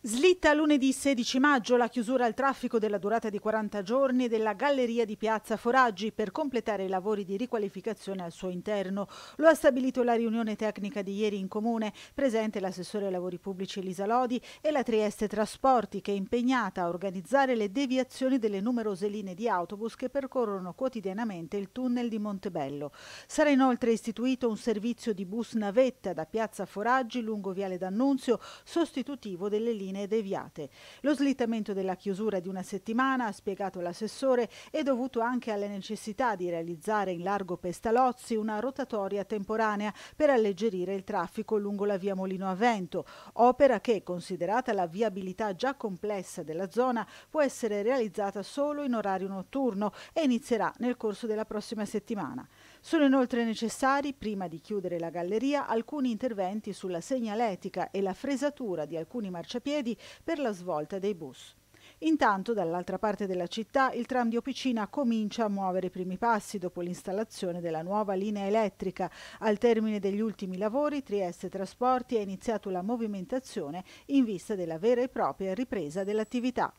Slitta lunedì 16 maggio la chiusura al traffico della durata di 40 giorni della galleria di Piazza Foraggi per completare i lavori di riqualificazione al suo interno. Lo ha stabilito la riunione tecnica di ieri in comune, presente l'assessore ai lavori pubblici Elisa Lodi e la Trieste Trasporti che è impegnata a organizzare le deviazioni delle numerose linee di autobus che percorrono quotidianamente il tunnel di Montebello. Sarà inoltre istituito un servizio di bus navetta da Piazza Foraggi lungo Viale D'Annunzio, sostitutivo delle linee linee deviate. Lo slittamento della chiusura di una settimana, ha spiegato l'assessore, è dovuto anche alla necessità di realizzare in largo Pestalozzi una rotatoria temporanea per alleggerire il traffico lungo la via Molino a Vento, opera che, considerata la viabilità già complessa della zona, può essere realizzata solo in orario notturno e inizierà nel corso della prossima settimana. Sono inoltre necessari, prima di chiudere la galleria, alcuni interventi sulla segnaletica e la fresatura di alcuni marciapiedi piedi per la svolta dei bus. Intanto dall'altra parte della città il tram di Opicina comincia a muovere i primi passi dopo l'installazione della nuova linea elettrica. Al termine degli ultimi lavori Trieste Trasporti ha iniziato la movimentazione in vista della vera e propria ripresa dell'attività.